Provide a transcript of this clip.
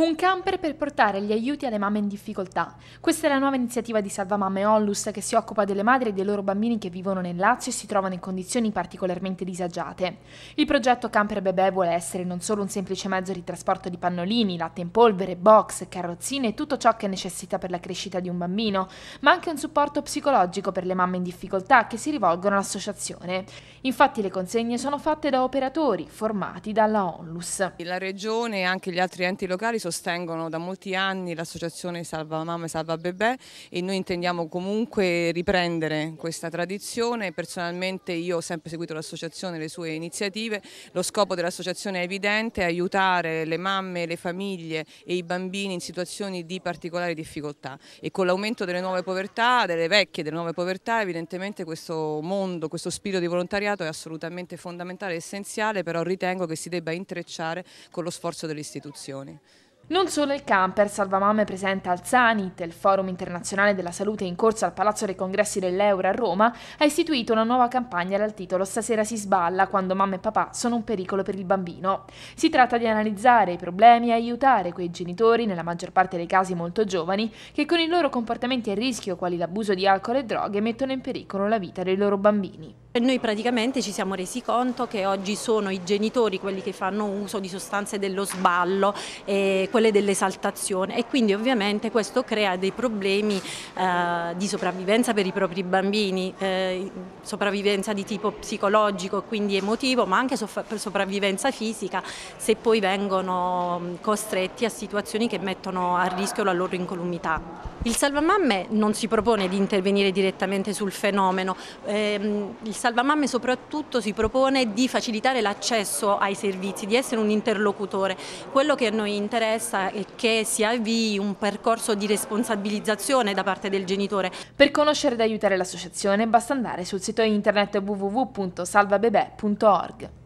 Un camper per portare gli aiuti alle mamme in difficoltà. Questa è la nuova iniziativa di Salvamamme Onlus che si occupa delle madri e dei loro bambini che vivono nel Lazio e si trovano in condizioni particolarmente disagiate. Il progetto Camper Bebè vuole essere non solo un semplice mezzo di trasporto di pannolini, latte in polvere, box, carrozzine e tutto ciò che necessita per la crescita di un bambino, ma anche un supporto psicologico per le mamme in difficoltà che si rivolgono all'associazione. Infatti le consegne sono fatte da operatori formati dalla Onlus. La regione e anche gli altri enti locali sono sostengono da molti anni l'associazione Salva Mamma e Salva Bebè e noi intendiamo comunque riprendere questa tradizione. Personalmente io ho sempre seguito l'associazione e le sue iniziative. Lo scopo dell'associazione è evidente, aiutare le mamme, le famiglie e i bambini in situazioni di particolari difficoltà e con l'aumento delle nuove povertà, delle vecchie, delle nuove povertà, evidentemente questo mondo, questo spirito di volontariato è assolutamente fondamentale e essenziale, però ritengo che si debba intrecciare con lo sforzo delle istituzioni. Non solo il camper Salvamame presenta al SANIT, il Forum internazionale della salute in corso al Palazzo dei Congressi dell'Euro a Roma, ha istituito una nuova campagna dal titolo Stasera si sballa quando mamma e papà sono un pericolo per il bambino. Si tratta di analizzare i problemi e aiutare quei genitori, nella maggior parte dei casi molto giovani, che con i loro comportamenti a rischio, quali l'abuso di alcol e droghe, mettono in pericolo la vita dei loro bambini. Noi praticamente ci siamo resi conto che oggi sono i genitori quelli che fanno uso di sostanze dello sballo e quelle dell'esaltazione e quindi ovviamente questo crea dei problemi eh, di sopravvivenza per i propri bambini, eh, sopravvivenza di tipo psicologico quindi emotivo ma anche sopravvivenza fisica se poi vengono mm, costretti a situazioni che mettono a rischio la loro incolumità. Il salvamamme non si propone di intervenire direttamente sul fenomeno, eh, il Salvamamme soprattutto si propone di facilitare l'accesso ai servizi, di essere un interlocutore. Quello che a noi interessa è che si avvii un percorso di responsabilizzazione da parte del genitore. Per conoscere ed aiutare l'associazione basta andare sul sito internet www.salvabebè.org.